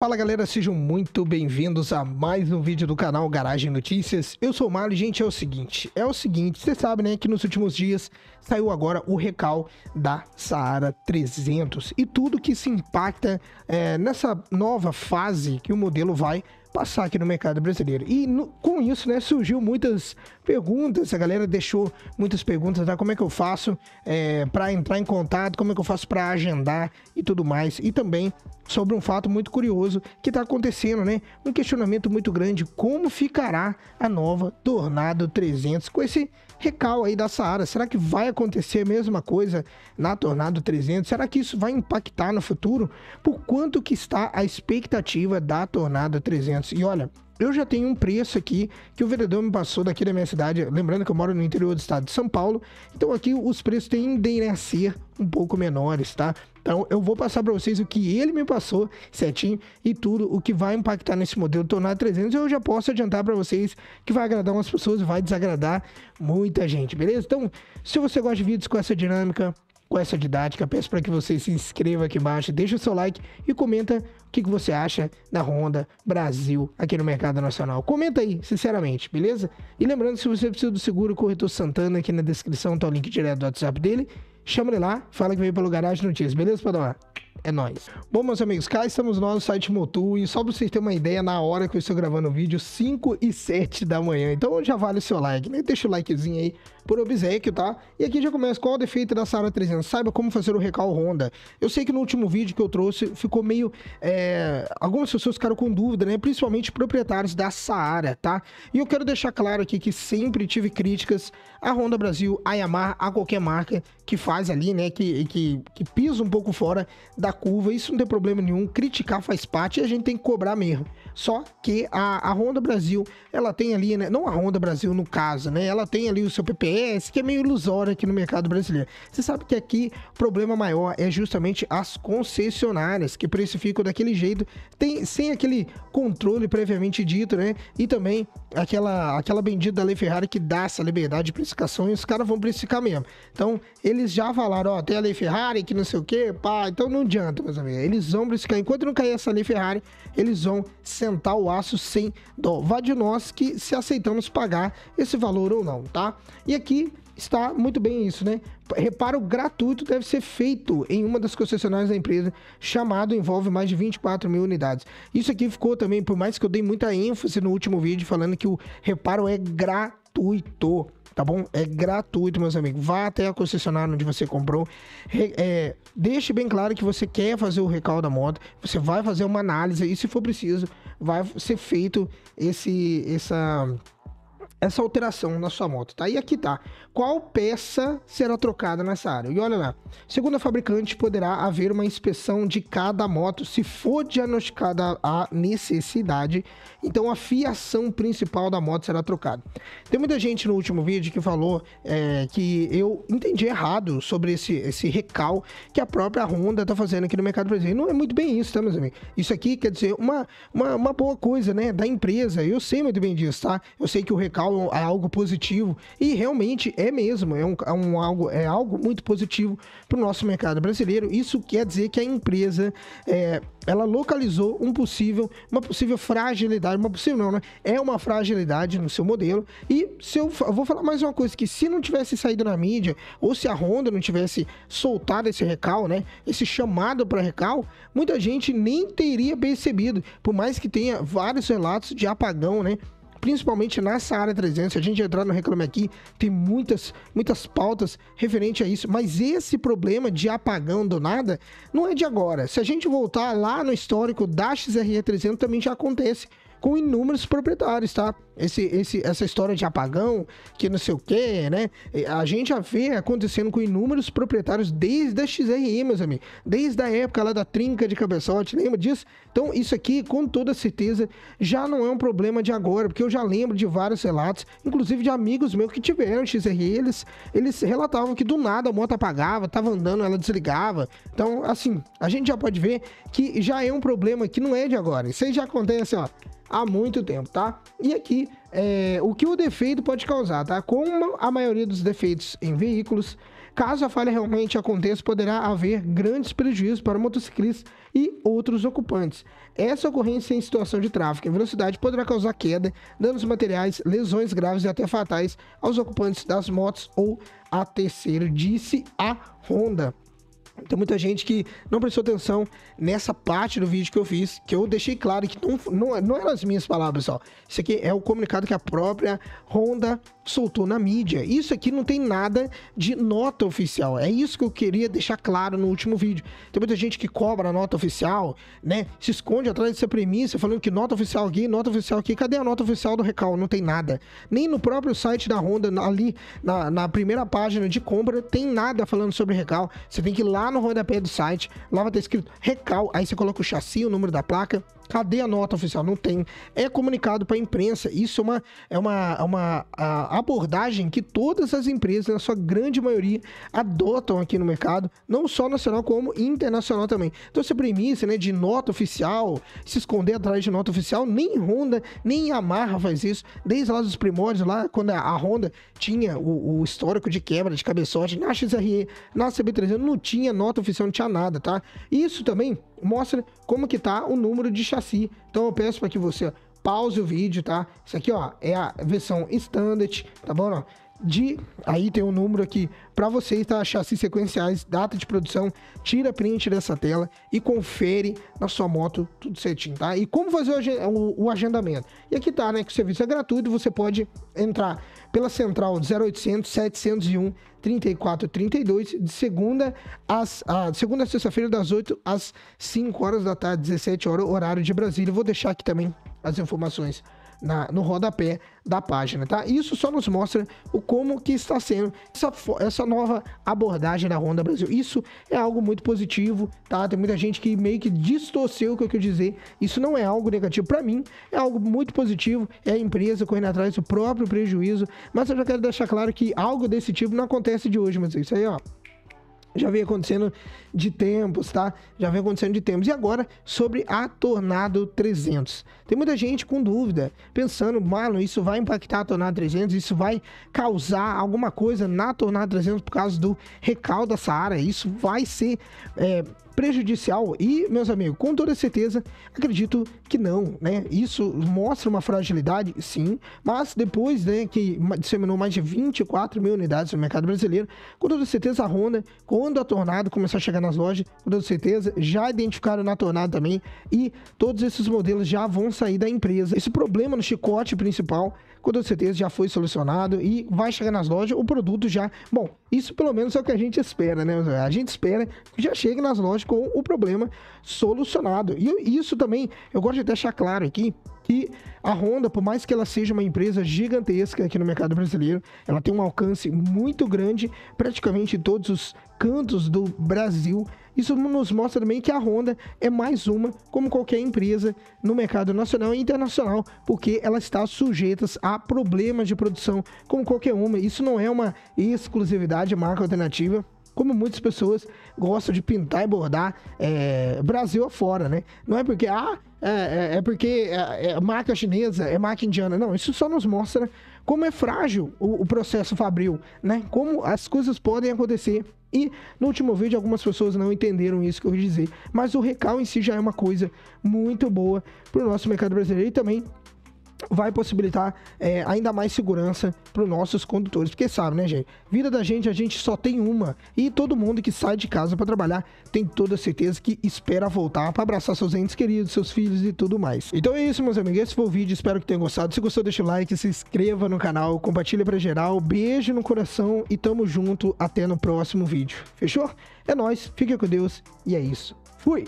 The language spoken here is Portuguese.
Fala galera, sejam muito bem-vindos a mais um vídeo do canal Garagem Notícias. Eu sou o Mário gente, é o seguinte, é o seguinte, você sabe né, que nos últimos dias saiu agora o recal da Saara 300 e tudo que se impacta é, nessa nova fase que o modelo vai passar aqui no mercado brasileiro. E no, com isso, né, surgiu muitas perguntas, a galera deixou muitas perguntas, tá? Como é que eu faço é, para entrar em contato, como é que eu faço para agendar e tudo mais. E também sobre um fato muito curioso que está acontecendo, né? Um questionamento muito grande, como ficará a nova Tornado 300 com esse recal aí da Saara? Será que vai acontecer a mesma coisa na Tornado 300? Será que isso vai impactar no futuro? Por quanto que está a expectativa da Tornado 300? E olha, eu já tenho um preço aqui que o vendedor me passou daqui da minha cidade. Lembrando que eu moro no interior do estado de São Paulo, então aqui os preços tendem a ser um pouco menores, tá? Então eu vou passar para vocês o que ele me passou certinho e tudo o que vai impactar nesse modelo Tornar 300. Eu já posso adiantar para vocês que vai agradar umas pessoas e vai desagradar muita gente, beleza? Então, se você gosta de vídeos com essa dinâmica, com essa didática. Peço para que você se inscreva aqui embaixo, deixa o seu like e comenta o que, você acha da Honda Brasil aqui no mercado nacional. Comenta aí, sinceramente, beleza? E lembrando, se você precisa do seguro, corretor Santana aqui na descrição, tá o link direto do WhatsApp dele. Chama ele lá, fala que veio pelo Garage Notícias, beleza, Padua? É nóis. Bom, meus amigos, cá estamos nós no site Motu. E só pra vocês terem uma ideia, na hora que eu estou gravando o vídeo, 5 e 7 da manhã. Então já vale o seu like, né? Deixa o likezinho aí por obsequio, tá? E aqui já começa qual o defeito da Sara 300. Saiba como fazer o recal Honda. Eu sei que no último vídeo que eu trouxe ficou meio. É... Algumas pessoas ficaram com dúvida, né? Principalmente proprietários da Saara, tá? E eu quero deixar claro aqui que sempre tive críticas à Honda Brasil, à Yamaha, a qualquer marca que faz ali, né? Que, que, que pisa um pouco fora da curva. Isso não tem problema nenhum. Criticar faz parte e a gente tem que cobrar mesmo. Só que a, a Honda Brasil, ela tem ali, né? Não a Honda Brasil no caso, né? Ela tem ali o seu PPS, que é meio ilusório aqui no mercado brasileiro. Você sabe que aqui o problema maior é justamente as concessionárias, que precificam daquele jeito, tem, sem aquele controle previamente dito, né? E também aquela, aquela bendita lei Ferrari que dá essa liberdade de precificação e os caras vão precificar mesmo. Então, eles já falaram, ó, tem a lei Ferrari que não sei o que, pá, então não adianta, meus amigos. Eles vão precificar, enquanto não cair essa lei Ferrari, eles vão sentar sentar o aço sem dó. Vá de nós que se aceitamos pagar esse valor ou não, tá? E aqui está muito bem isso, né? Reparo gratuito deve ser feito em uma das concessionárias da empresa, chamado envolve mais de 24 mil unidades. Isso aqui ficou também, por mais que eu dei muita ênfase no último vídeo falando que o reparo é gratuito tá bom? É gratuito, meus amigos. Vá até a concessionária onde você comprou. É, deixe bem claro que você quer fazer o recall da moto. Você vai fazer uma análise e, se for preciso, vai ser feito esse essa essa alteração na sua moto, tá? E aqui tá. Qual peça será trocada nessa área? E olha lá. Segundo a fabricante, poderá haver uma inspeção de cada moto se for diagnosticada a necessidade. Então a fiação principal da moto será trocada. Tem muita gente no último vídeo que falou é, que eu entendi errado sobre esse, esse recal que a própria Honda tá fazendo aqui no mercado brasileiro. Não é muito bem isso, tá, meus amigos? Isso aqui quer dizer uma, uma, uma boa coisa, né? Da empresa. Eu sei muito bem disso, tá? Eu sei que o recal algo, é algo positivo. E realmente é mesmo, é, um, é um algo, é algo muito positivo para o nosso mercado brasileiro. Isso quer dizer que a empresa é, ela localizou um possível, uma possível fragilidade, uma possível não, né? É uma fragilidade no seu modelo. E se eu, eu vou falar mais uma coisa: que se não tivesse saído na mídia, ou se a Honda não tivesse soltado esse recal, né? Esse chamado para recal, muita gente nem teria percebido. Por mais que tenha vários relatos de apagão, né? principalmente nessa área 300. Se a gente entrar no Reclame Aqui, tem muitas, muitas pautas referente a isso. Mas esse problema de apagão do nada não é de agora. Se a gente voltar lá no histórico da XRE 300, também já acontece com inúmeros proprietários, tá? esse, esse, essa história de apagão, que não sei o quê, né? A gente já vê acontecendo com inúmeros proprietários desde a XRI, meus amigos. Desde a época lá da trinca de cabeçote, lembra disso? Então, isso aqui, com toda certeza, já não é um problema de agora, porque eu já lembro de vários relatos, inclusive de amigos meus que tiveram XRI, eles, eles relatavam que do nada a moto apagava, tava andando, ela desligava. Então, assim, a gente já pode ver que já é um problema que não é de agora. Isso aí já acontece, ó há muito tempo, tá? E aqui é, o que o defeito pode causar, tá? Como a maioria dos defeitos em veículos, caso a falha realmente aconteça, poderá haver grandes prejuízos para motociclistas e outros ocupantes. Essa ocorrência em situação de tráfego em velocidade poderá causar queda, danos materiais, lesões graves e até fatais aos ocupantes das motos ou a terceiro, disse a Honda. Tem muita gente que não prestou atenção nessa parte do vídeo que eu fiz, que eu deixei claro que não, não, não eram as minhas palavras, só. Isso aqui é o comunicado que a própria Honda soltou na mídia. Isso aqui não tem nada de nota oficial. É isso que eu queria deixar claro no último vídeo. Tem muita gente que cobra a nota oficial, né? Se esconde atrás dessa premissa falando que nota oficial aqui, nota oficial aqui. Cadê a nota oficial do Recal? Não tem nada. Nem no próprio site da Honda, ali na, na primeira página de compra, tem nada falando sobre Recal. Você tem que ir lá lá no rodapé do site, lá vai estar escrito Recal, aí você coloca o chassi, o número da placa, Cadê a nota oficial? Não tem. É comunicado para a imprensa. Isso é uma, é uma, é uma abordagem que todas as empresas, na sua grande maioria, adotam aqui no mercado, não só nacional como internacional também. Então, essa premissa né, de nota oficial, se esconder atrás de nota oficial, nem Honda, nem Yamaha faz isso. Desde lá dos primórdios, lá quando a Honda tinha o, o histórico de quebra de cabeçote, na XRE, na CB300, não tinha nota oficial, não tinha nada, tá? Isso também mostra como que tá o número de chassi. Então eu peço para que você pause o vídeo, tá? Isso aqui, ó, é a versão standard, tá bom? Ó? De aí tem um número aqui para vocês tá chassis sequenciais, data de produção, tira print dessa tela e confere na sua moto tudo certinho, tá? E como fazer o, o, o agendamento? E aqui tá, né, que o serviço é gratuito, você pode entrar pela central 0800 701 3432 de segunda às a, segunda a sexta-feira das 8 às 5 horas da tarde, 17 horas horário de Brasília. vou deixar aqui também as informações na, no rodapé da página, tá? Isso só nos mostra o como que está sendo essa, essa nova abordagem da Honda Brasil. Isso é algo muito positivo, tá? Tem muita gente que meio que distorceu o que eu quis dizer. Isso não é algo negativo para mim, é algo muito positivo. É a empresa correndo atrás do próprio prejuízo, mas eu já quero deixar claro que algo desse tipo não acontece de hoje, mas isso aí, ó já vem acontecendo de tempos, tá? Já vem acontecendo de tempos. E agora, sobre a Tornado 300. Tem muita gente com dúvida, pensando, mano, isso vai impactar a Tornado 300, isso vai causar alguma coisa na Tornado 300 por causa do recal da Saara, isso vai ser... É, prejudicial? E, meus amigos, com toda certeza, acredito que não, né? Isso mostra uma fragilidade, sim, mas depois né, que disseminou mais de 24 mil unidades no mercado brasileiro, com toda certeza a Honda, quando a Tornado começou a chegar nas lojas, com toda certeza, já identificaram na Tornado também e todos esses modelos já vão sair da empresa. Esse problema no chicote principal, com toda certeza, já foi solucionado e vai chegar nas lojas o produto já. Bom, isso pelo menos é o que a gente espera, né? A gente espera que já chegue nas lojas com o problema solucionado. E isso também, eu gosto de deixar claro aqui, que a Honda, por mais que ela seja uma empresa gigantesca aqui no mercado brasileiro, ela tem um alcance muito grande, praticamente em todos os cantos do Brasil. Isso nos mostra também que a Honda é mais uma, como qualquer empresa no mercado nacional e internacional, porque ela está sujeita a problemas de produção, como qualquer uma. Isso não é uma exclusividade marca alternativa como muitas pessoas gostam de pintar e bordar é, Brasil afora, né? Não é porque, ah, é, é, é porque é, é, marca chinesa, é marca indiana. Não, isso só nos mostra como é frágil o, o processo fabril, né? Como as coisas podem acontecer e no último vídeo algumas pessoas não entenderam isso que eu quis dizer, mas o recal em si já é uma coisa muito boa para o nosso mercado brasileiro e também vai possibilitar é, ainda mais segurança para os nossos condutores. Porque sabe, né, gente? Vida da gente, a gente só tem uma. E todo mundo que sai de casa para trabalhar tem toda certeza que espera voltar para abraçar seus entes queridos, seus filhos e tudo mais. Então é isso, meus amigos. Esse foi o vídeo. Espero que tenham gostado. Se gostou, deixa o like, se inscreva no canal, compartilha para geral. Beijo no coração e tamo junto. Até no próximo vídeo. Fechou? É nóis. Fique com Deus. E é isso. Fui!